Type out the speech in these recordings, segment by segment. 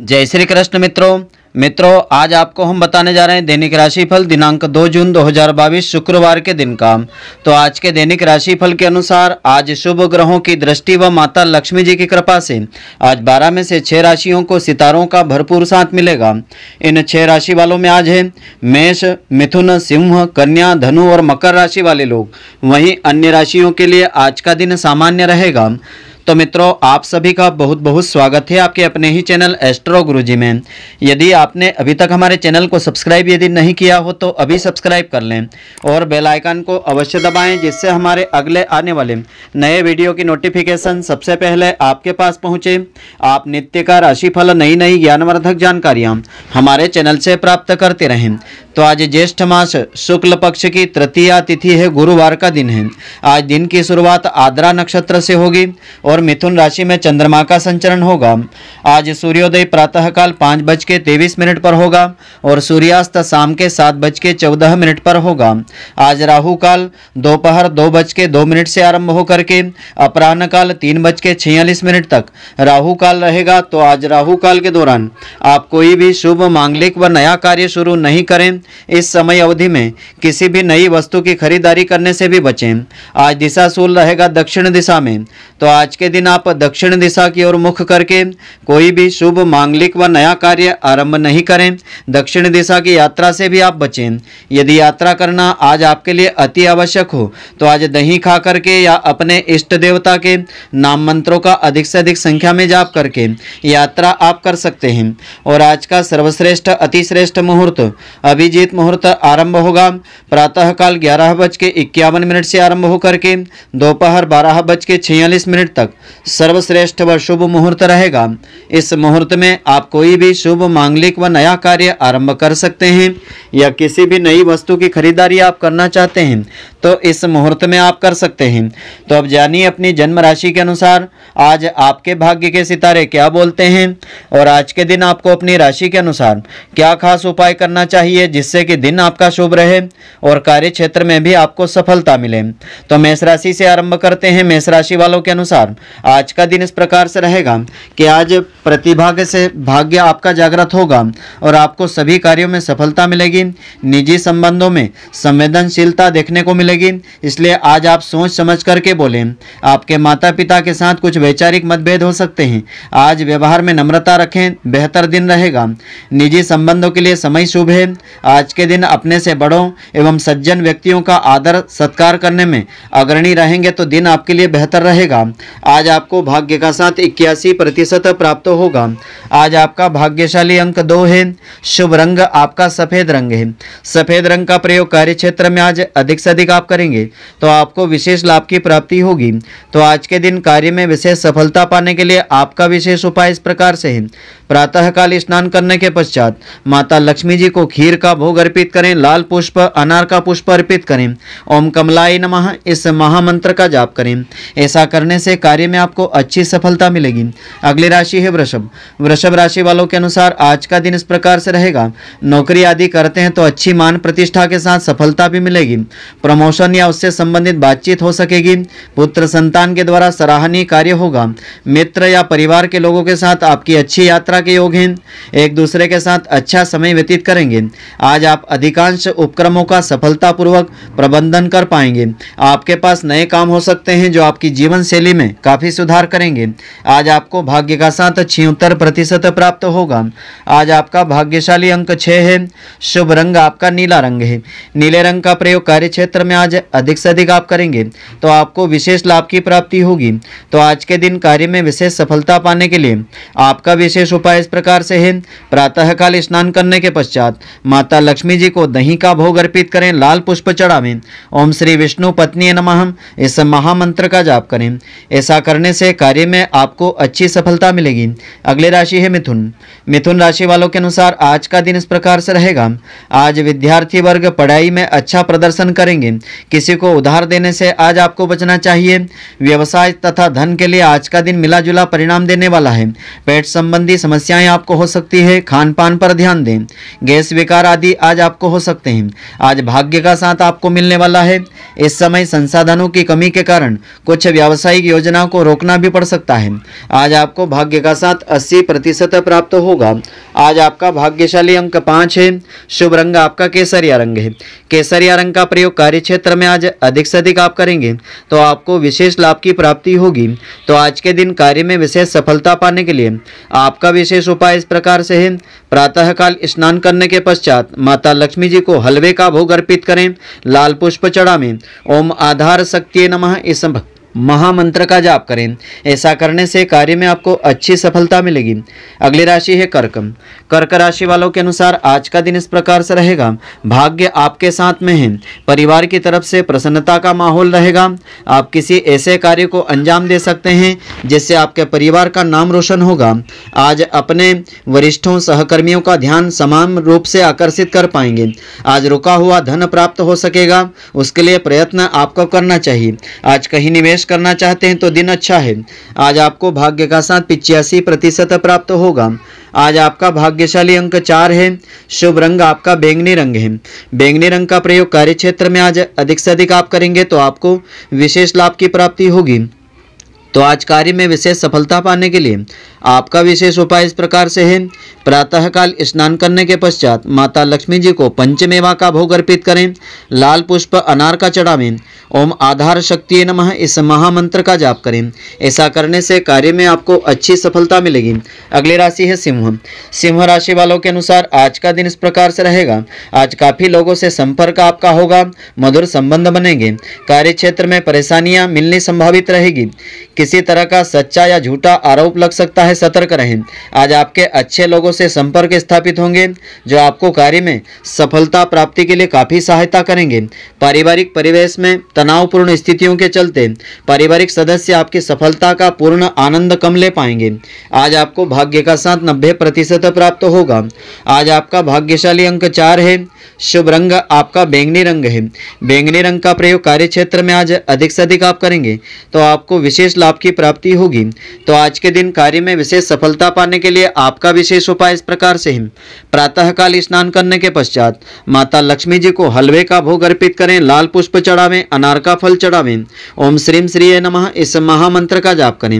जय श्री कृष्ण मित्रों मित्रों आज आपको हम बताने जा रहे हैं दैनिक राशिफल दिनांक 2 जून 2022 शुक्रवार के दिन का तो आज के दैनिक राशिफल के अनुसार आज शुभ ग्रहों की दृष्टि व माता लक्ष्मी जी की कृपा से आज 12 में से 6 राशियों को सितारों का भरपूर साथ मिलेगा इन 6 राशि वालों में आज है मेष मिथुन सिंह कन्या धनु और मकर राशि वाले लोग वहीं अन्य राशियों के लिए आज का दिन सामान्य रहेगा तो मित्रों आप सभी का बहुत बहुत स्वागत है आपके अपने ही चैनल एस्ट्रो गुरुजी में यदि आपने अभी तक हमारे चैनल को सब्सक्राइब यदि नहीं किया हो तो अभी सब्सक्राइब कर लें और बेल आइकन को अवश्य दबाएं जिससे हमारे अगले आने वाले नए वीडियो की नोटिफिकेशन सबसे पहले आपके पास पहुँचे आप नित्य का राशिफल नई नई ज्ञानवर्धक जानकारियाँ हमारे चैनल से प्राप्त करते रहें तो आज ज्येष्ठ मास शुक्ल पक्ष की तृतीया तिथि है गुरुवार का दिन है आज दिन की शुरुआत आद्रा नक्षत्र से होगी और मिथुन राशि में चंद्रमा का संचरण होगा आज सूर्योदय प्रातःकाल पाँच बज के तेईस मिनट पर होगा और सूर्यास्त शाम के सात बज के चौदह मिनट पर होगा आज राहु काल दोपहर दो बज के दो मिनट से आरंभ होकर के अपराह्न काल तीन बज के छियालीस मिनट तक राहुकाल रहेगा तो आज राहुकाल के दौरान आप कोई भी शुभ मांगलिक व नया कार्य शुरू नहीं करें इस समय अवधि में किसी भी नई वस्तु की खरीदारी करने से भी बचें आज दिशा सूल रहेगा दक्षिण दिशा में तो आज के दिन आप दक्षिण दिशा की ओर मुख करके कोई भी शुभ मांगलिक व नया कार्य आरंभ नहीं करें दक्षिण दिशा की यात्रा से भी आप बचें यदि यात्रा करना आज आपके लिए अति आवश्यक हो तो आज दही खा करके या अपने इष्ट देवता के नाम मंत्रों का अधिक से अधिक संख्या में जाप करके यात्रा आप कर सकते हैं और आज का सर्वश्रेष्ठ अतिश्रेष्ठ मुहूर्त अभी जीत मुहूर्त आरंभ होगा प्रातःकाल ग्यारह बज के इक्यावन मिनट से आरंभ होकर के दोपहर बारह बज के छियालीस मिनट तक सर्वश्रेष्ठ व शुभ मुहूर्त रहेगा इस मुहूर्त में आप कोई भी शुभ मांगलिक व नया कार्य आरंभ कर सकते हैं या किसी भी नई वस्तु की खरीदारी आप करना चाहते हैं तो इस मुहूर्त में आप कर सकते हैं तो अब जानिए अपनी जन्म राशि के अनुसार आज आपके भाग्य के सितारे क्या बोलते हैं और आज के दिन आपको अपनी राशि के अनुसार क्या खास उपाय करना चाहिए जिस जिससे कि दिन आपका शुभ रहे और कार्य क्षेत्र में भी आपको सफलता मिले तो मेष राशि से आरंभ करते हैं मेष राशि वालों के अनुसार आज का दिन इस प्रकार से रहेगा कि आज प्रतिभाग्य से भाग्य आपका जागृत होगा और आपको सभी कार्यों में सफलता मिलेगी निजी संबंधों में संवेदनशीलता देखने को मिलेगी इसलिए आज आप सोच समझ करके बोलें आपके माता पिता के साथ कुछ वैचारिक मतभेद हो सकते हैं आज व्यवहार में नम्रता रखें बेहतर दिन रहेगा निजी संबंधों के लिए समय शुभ है आज के दिन अपने से बड़ों एवं सज्जन व्यक्तियों का आदर सत्कार करने में अग्रणी रहेंगे तो दिन आपके लिए बेहतर रहेगा आज आपको भाग्य का साथ इक्यासी प्रतिशत प्राप्त होगा आज आपका भाग्यशाली अंक दो है शुभ रंग आपका सफ़ेद रंग है सफ़ेद रंग का प्रयोग कार्य क्षेत्र में आज अधिक से अधिक आप करेंगे तो आपको विशेष लाभ की प्राप्ति होगी तो आज के दिन कार्य में विशेष सफलता पाने के लिए आपका विशेष उपाय इस प्रकार से है प्रातःकाल स्नान करने के पश्चात माता लक्ष्मी जी को खीर का भोग अर्पित करें लाल पुष्प अनार का पुष्प अर्पित करें ओम कमलाय नमः इस महामंत्र का जाप करें ऐसा करने से कार्य में आपको अच्छी सफलता मिलेगी अगली राशि है वृषभ वृषभ राशि वालों के अनुसार आज का दिन इस प्रकार से रहेगा नौकरी आदि करते हैं तो अच्छी मान प्रतिष्ठा के साथ सफलता भी मिलेगी प्रमोशन या उससे संबंधित बातचीत हो सकेगी पुत्र संतान के द्वारा सराहनीय कार्य होगा मित्र या परिवार के लोगों के साथ आपकी अच्छी यात्रा के योग हैं एक दूसरे के साथ अच्छा समय व्यतीत करेंगे आज आप अधिकांश उपक्रमों का सफलतापूर्वक प्रबंधन कर पाएंगे आपके पास नए काम हो सकते हैं जो आपकी जीवन शैली में काफ़ी सुधार करेंगे आज आपको भाग्य का साथ छिहत्तर प्रतिशत प्राप्त होगा आज आपका भाग्यशाली अंक छः है शुभ रंग आपका नीला रंग है नीले रंग का प्रयोग कार्य क्षेत्र में आज अधिक से अधिक आप करेंगे तो आपको विशेष लाभ की प्राप्ति होगी तो आज के दिन कार्य में विशेष सफलता पाने के लिए आपका विशेष उपाय इस प्रकार से है प्रातःकाल स्नान करने के पश्चात माता लक्ष्मी जी को दही का भोग अर्पित करें लाल पुष्प चढ़ावें ओम श्री विष्णु पत्नी नमः इस महामंत्र का जाप करें ऐसा करने से कार्य में आपको अच्छी सफलता मिलेगी अगले राशि है मिथुन मिथुन राशि वालों के अनुसार आज का दिन इस प्रकार से रहेगा आज विद्यार्थी वर्ग पढ़ाई में अच्छा प्रदर्शन करेंगे किसी को उधार देने से आज आपको बचना चाहिए व्यवसाय तथा धन के लिए आज का दिन मिला जुला परिणाम देने वाला है पेट संबंधी समस्या समस्याएं आपको हो सकती है खान पान पर ध्यान दें गैस विकार आदि आज आपको हो सकते हैं आज भाग्य का साथ आपको मिलने वाला है इस समय संसाधनों की कमी के कारण कुछ व्यावसायिक योजनाओं को रोकना भी पड़ सकता है आज आपको भाग्य का साथ अस्सी प्रतिशत प्राप्त होगा आज आपका भाग्यशाली अंक पाँच है शुभ रंग आपका केसरिया रंग है केसरिया रंग का प्रयोग कार्य क्षेत्र में आज अधिक से अधिक आप करेंगे तो आपको विशेष लाभ की प्राप्ति होगी तो आज के दिन कार्य में विशेष सफलता पाने के लिए आपका विशेष उपाय इस प्रकार से है प्रातःकाल स्नान करने के पश्चात माता लक्ष्मी जी को हलवे का भोग अर्पित करें लाल पुष्प चढ़ा में ओम आधार शक्ति नमः इस महामंत्र का जाप करें ऐसा करने से कार्य में आपको अच्छी सफलता मिलेगी अगली राशि है कर्क कर्क राशि वालों के अनुसार आज का दिन इस प्रकार से रहेगा भाग्य आपके साथ में है परिवार की तरफ से प्रसन्नता का माहौल रहेगा आप किसी ऐसे कार्य को अंजाम दे सकते हैं जिससे आपके परिवार का नाम रोशन होगा आज अपने वरिष्ठों सहकर्मियों का ध्यान समान रूप से आकर्षित कर पाएंगे आज रुका हुआ धन प्राप्त हो सकेगा उसके लिए प्रयत्न आपको करना चाहिए आज कहीं निवेश निवेश करना चाहते हैं तो दिन अच्छा है आज आपको भाग्य का साथ पिचासी प्रतिशत प्राप्त होगा आज आपका भाग्यशाली अंक चार है शुभ रंग आपका बैंगनी रंग है बैंगनी रंग का प्रयोग कार्य क्षेत्र में आज अधिक से अधिक आप करेंगे तो आपको विशेष लाभ की प्राप्ति होगी तो आज कार्य में विशेष सफलता पाने के लिए आपका विशेष उपाय इस प्रकार से है प्रातःकाल स्नान करने के पश्चात माता लक्ष्मी जी को पंचमेवा का भोग अर्पित करें लाल पुष्प अनार का चढ़ावें ओम आधार शक्ति नमः इस महामंत्र का जाप करें ऐसा करने से कार्य में आपको अच्छी सफलता मिलेगी अगली राशि है सिंह सिंह राशि वालों के अनुसार आज का दिन इस प्रकार से रहेगा आज काफ़ी लोगों से संपर्क आपका होगा मधुर संबंध बनेंगे कार्य क्षेत्र में परेशानियां मिलनी संभावित रहेगी किसी तरह का सच्चा या झूठा आरोप लग सकता है सतर्क रहें आज आपके अच्छे लोगों से संपर्क स्थापित होंगे जो आपको कार्य में सफलता प्राप्ति के लिए काफ़ी सहायता करेंगे पारिवारिक परिवेश में तनावपूर्ण स्थितियों के चलते पारिवारिक सदस्य आपकी सफलता का पूर्ण आनंद कम ले पाएंगे आज आपको भाग्य का साथ नब्बे प्रतिशत प्राप्त होगा आज आपका भाग्यशाली अंक चार है शुभ रंग आपका बैंगनी रंग है बैंगनी रंग का प्रयोग कार्य क्षेत्र में आज अधिक से अधिक आप करेंगे तो आपको विशेष लाभ आपकी प्राप्ति होगी तो आज के दिन कार्य में विशेष सफलता पाने के लिए आपका विशेष उपाय इस प्रकार से है प्रातःकाल स्नान करने के पश्चात माता लक्ष्मी जी को हलवे का भोग अर्पित करें लाल पुष्प चढ़ावें अनार का फल चढ़ावें ओम श्रीम श्री नम इस महामंत्र का जाप करें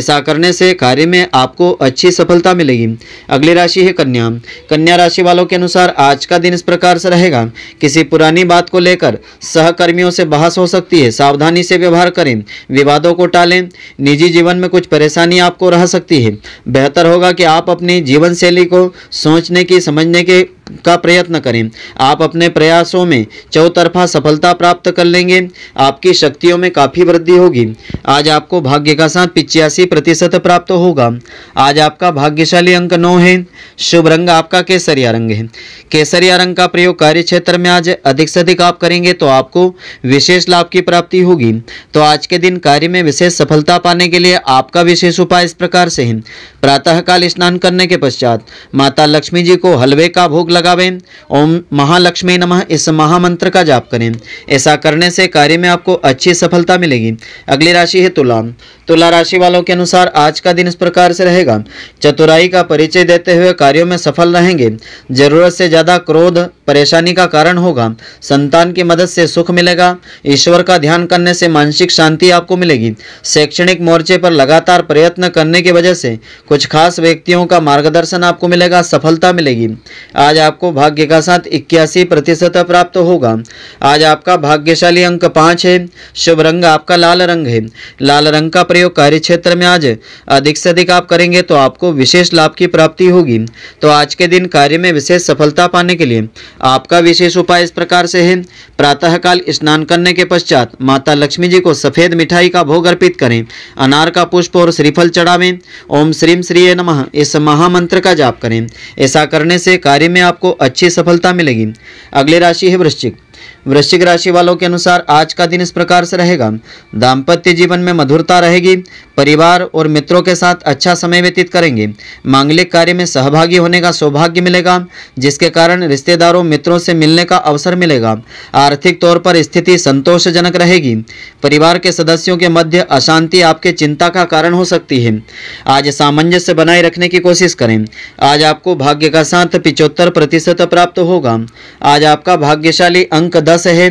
ऐसा करने से कार्य में आपको अच्छी सफलता मिलेगी अगली राशि है कन्या कन्या राशि वालों के अनुसार आज का दिन इस प्रकार से रहेगा किसी पुरानी बात को लेकर सहकर्मियों से बहस हो सकती है सावधानी से व्यवहार करें विवादों को टालें निजी जीवन में कुछ परेशानी आपको रह सकती है बेहतर होगा कि आप अपनी जीवन शैली को सोचने की समझने के का प्रयत्न करें आप अपने प्रयासों में चौतरफा सफलता प्राप्त कर लेंगे आपकी शक्तियों में काफ़ी वृद्धि होगी आज आपको भाग्य का साथ पिचासी प्रतिशत प्राप्त होगा आज आपका भाग्यशाली अंक नौ है शुभ रंग आपका केसरिया रंग है केसरिया रंग का प्रयोग कार्य क्षेत्र में आज अधिक से अधिक आप करेंगे तो आपको विशेष लाभ की प्राप्ति होगी तो आज के दिन कार्य में विशेष सफलता पाने के लिए आपका विशेष उपाय इस प्रकार से है प्रातःकाल स्नान करने के पश्चात माता लक्ष्मी जी को हलवे का भोग लगावें ओम महालक्ष्मी नमः इस महामंत्र का जाप करें ऐसा करने से कार्य में आपको अच्छी सफलता मिलेगी अगली राशि है तुला तुला राशि वालों के अनुसार आज का दिन इस प्रकार से रहेगा चतुराई का परिचय देते हुए कार्यों में सफल रहेंगे जरूरत से ज़्यादा क्रोध परेशानी का कारण होगा संतान की मदद से सुख मिलेगा ईश्वर का ध्यान करने से मानसिक शांति आपको मिलेगी शैक्षणिक मोर्चे पर लगातार प्रयत्न करने की वजह से कुछ खास व्यक्तियों का मार्गदर्शन आपको मिलेगा सफलता मिलेगी आज आपको भाग्य का साथ इक्यासी प्रतिशत प्राप्त होगा आज आपका भाग्यशाली अंक पाँच है शुभ रंग आपका लाल रंग है लाल रंग का प्रयोग कार्य क्षेत्र में आज अधिक से अधिक आप करेंगे तो आपको विशेष लाभ की प्राप्ति होगी तो आज के दिन कार्य में विशेष सफलता पाने के लिए आपका विशेष उपाय इस प्रकार से है प्रातःकाल स्नान करने के पश्चात माता लक्ष्मी जी को सफ़ेद मिठाई का भोग अर्पित करें अनार का पुष्प और श्रीफल चढ़ावें ओम श्रीम श्री नमः इस महामंत्र का जाप करें ऐसा करने से कार्य में आपको अच्छी सफलता मिलेगी अगली राशि है वृश्चिक वृश्चिक राशि वालों के अनुसार आज का दिन इस प्रकार से रहेगा दाम्पत्य जीवन में मधुरता रहेगी परिवार और मित्रों के साथ अच्छा समय व्यतीत करेंगे मांगलिक कार्य में सहभागी होने का सौभाग्य मिलेगा जिसके कारण रिश्तेदारों मित्रों से मिलने का अवसर मिलेगा आर्थिक तौर पर स्थिति संतोषजनक रहेगी परिवार के सदस्यों के मध्य अशांति आपके चिंता का कारण हो सकती है आज सामंजस्य बनाए रखने की कोशिश करें आज आपको भाग्य का साथ पिचहत्तर प्रतिशत प्राप्त होगा आज आपका भाग्यशाली अंक दस है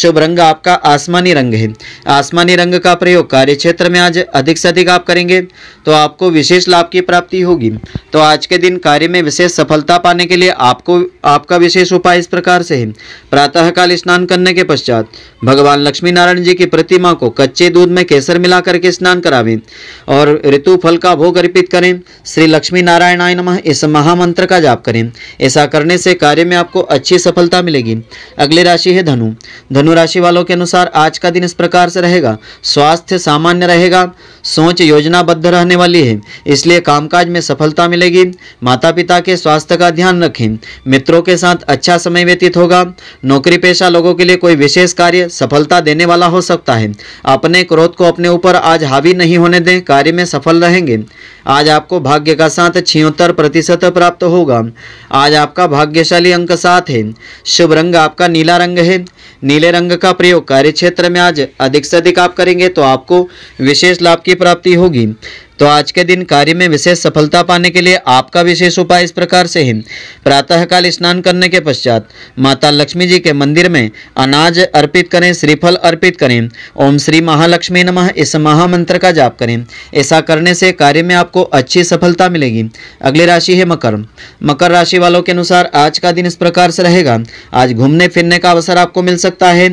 शुभ रंग आपका आसमानी रंग है आसमानी रंग का प्रयोग कार्य क्षेत्र में आज अधिक से अधिक आप करेंगे तो आपको विशेष लाभ की प्राप्ति होगी तो आज के दिन कार्य में विशेष सफलता पाने के लिए आपको आपका विशेष उपाय इस प्रकार से है प्रातःकाल स्नान करने के पश्चात भगवान लक्ष्मी नारायण जी की प्रतिमा को कच्चे दूध में केसर मिला करके स्नान करावें और ऋतु फल का भोग अर्पित करें श्री लक्ष्मी आय नमः इस महामंत्र का जाप करें ऐसा करने से कार्य में आपको अच्छी सफलता मिलेगी अगली राशि है है धनु धनु राशि वालों के अनुसार आज का दिन इस प्रकार से रहेगा स्वास्थ्य सामान्य रहेगा सोच योजनाबद्ध रहने वाली है इसलिए कामकाज में सफलता मिलेगी माता पिता के स्वास्थ्य का ध्यान रखें मित्रों के साथ अच्छा समय व्यतीत होगा नौकरी पेशा लोगों के लिए कोई विशेष कार्य सफलता देने वाला हो सकता है अपने क्रोध को अपने ऊपर आज हावी नहीं होने दें कार्य में सफल रहेंगे आज आपको भाग्य का साथ छिहत्तर प्रतिशत प्राप्त होगा आज आपका भाग्यशाली अंक सात है शुभ रंग आपका नीला रंग है नीले रंग का प्रयोग कार्य क्षेत्र में आज अधिक से अधिक आप करेंगे तो आपको विशेष लाभ की प्राप्ति होगी तो आज के दिन कार्य में विशेष सफलता पाने के लिए आपका विशेष उपाय इस प्रकार से है प्रातःकाल स्नान करने के पश्चात माता लक्ष्मी जी के मंदिर में अनाज अर्पित करें श्रीफल अर्पित करें ओम श्री महालक्ष्मी नमः इस महामंत्र का जाप करें ऐसा करने से कार्य में आपको अच्छी सफलता मिलेगी अगली राशि है मकर मकर राशि वालों के अनुसार आज का दिन इस प्रकार से रहेगा आज घूमने फिरने का अवसर आपको मिल सकता है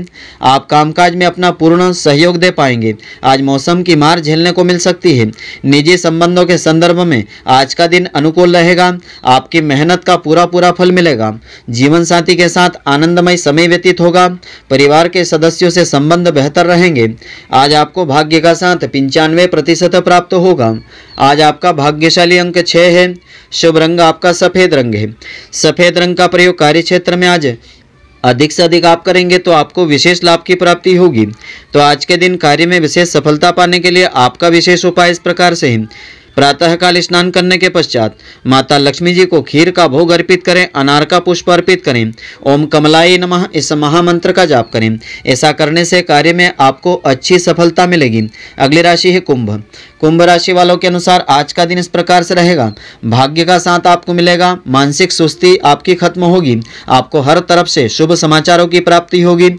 आप कामकाज में अपना पूर्ण सहयोग दे पाएंगे आज मौसम की मार झेलने को मिल सकती है निजी संबंधों के संदर्भ में आज का दिन अनुकूल रहेगा आपकी मेहनत का पूरा पूरा फल मिलेगा जीवन साथी के साथ आनंदमय समय व्यतीत होगा परिवार के सदस्यों से संबंध बेहतर रहेंगे आज आपको भाग्य का साथ पंचानवे प्रतिशत प्राप्त होगा आज आपका भाग्यशाली अंक छः है शुभ रंग आपका सफ़ेद रंग है सफ़ेद रंग का प्रयोग कार्य क्षेत्र में आज अधिक से अधिक आप करेंगे तो आपको विशेष लाभ की प्राप्ति होगी तो आज के दिन कार्य में विशेष सफलता पाने के लिए आपका विशेष उपाय इस प्रकार से है प्रातःकाल स्नान करने के पश्चात माता लक्ष्मी जी को खीर का भोग अर्पित करें अनार का पुष्प अर्पित करें ओम कमलाई नमः इस महामंत्र का जाप करें ऐसा करने से कार्य में आपको अच्छी सफलता मिलेगी अगली राशि है कुंभ कुंभ राशि वालों के अनुसार आज का दिन इस प्रकार से रहेगा भाग्य का साथ आपको मिलेगा मानसिक सुस्ती आपकी खत्म होगी आपको हर तरफ से शुभ समाचारों की प्राप्ति होगी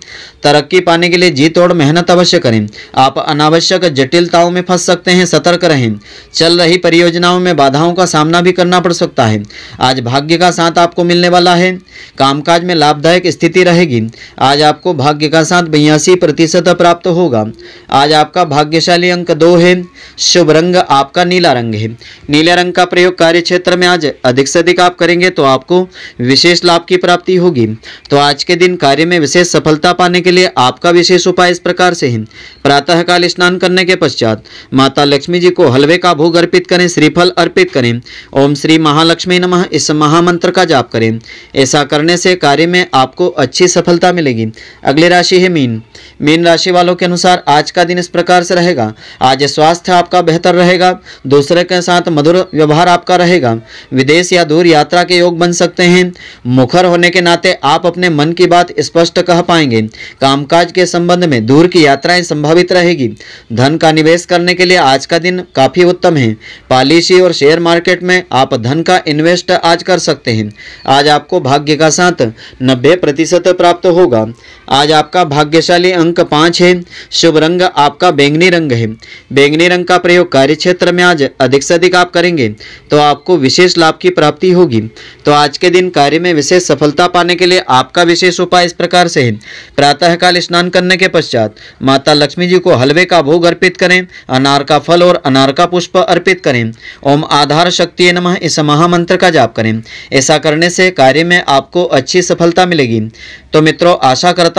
तरक्की पाने के लिए जीत और मेहनत अवश्य करें आप अनावश्यक जटिलताओं में फंस सकते हैं सतर्क रहें चल रही सही परियोजनाओं में बाधाओं का सामना भी करना पड़ सकता है आज भाग्य का साथ आपको मिलने वाला है कामकाज में लाभदायक स्थिति रहेगी आज आपको भाग्य का साथ बयासी प्रतिशत प्राप्त होगा आज आपका भाग्यशाली अंक दो है शुभ रंग आपका नीला रंग है नीले रंग का प्रयोग कार्य क्षेत्र में आज अधिक से अधिक आप करेंगे तो आपको विशेष लाभ की प्राप्ति होगी तो आज के दिन कार्य में विशेष सफलता पाने के लिए आपका विशेष उपाय इस प्रकार से है प्रातःकाल स्नान करने के पश्चात माता लक्ष्मी जी को हलवे का भोग अर्पित करें श्रीफल अर्पित करें ओम श्री महालक्ष्मी नमः इस महामंत्र का जाप करें ऐसा करने से कार्य में आपको अच्छी सफलता मिलेगी अगली राशि है मीन मीन राशि वालों के अनुसार आज का दिन इस प्रकार से रहेगा आज स्वास्थ्य आपका बेहतर रहेगा दूसरे के साथ मधुर व्यवहार आपका रहेगा विदेश या दूर यात्रा के योग बन सकते हैं मुखर होने के नाते आप अपने मन की बात स्पष्ट कह पाएंगे कामकाज के संबंध में दूर की यात्राएं संभावित रहेगी धन का निवेश करने के लिए आज का दिन काफी उत्तम है पॉलिसी और शेयर मार्केट में आप धन का इन्वेस्ट आज कर सकते हैं आज आपको भाग्य का साथ नब्बे प्रतिशत प्राप्त होगा आज आपका भाग्यशाली अंक पाँच है शुभ रंग आपका बैंगनी रंग है बैंगनी रंग का प्रयोग कार्य क्षेत्र में आज अधिक से अधिक आप करेंगे तो आपको विशेष लाभ की प्राप्ति होगी तो आज के दिन कार्य में विशेष सफलता पाने के लिए आपका विशेष उपाय इस प्रकार से है प्रातःकाल स्नान करने के पश्चात माता लक्ष्मी जी को हलवे का भोग अर्पित करें अनार का फल और अनार का पुष्प अर्पित करें ओम आधार शक्ति नम इस महामंत्र का जाप करें ऐसा करने से कार्य में आपको अच्छी सफलता मिलेगी तो मित्रों आशा करता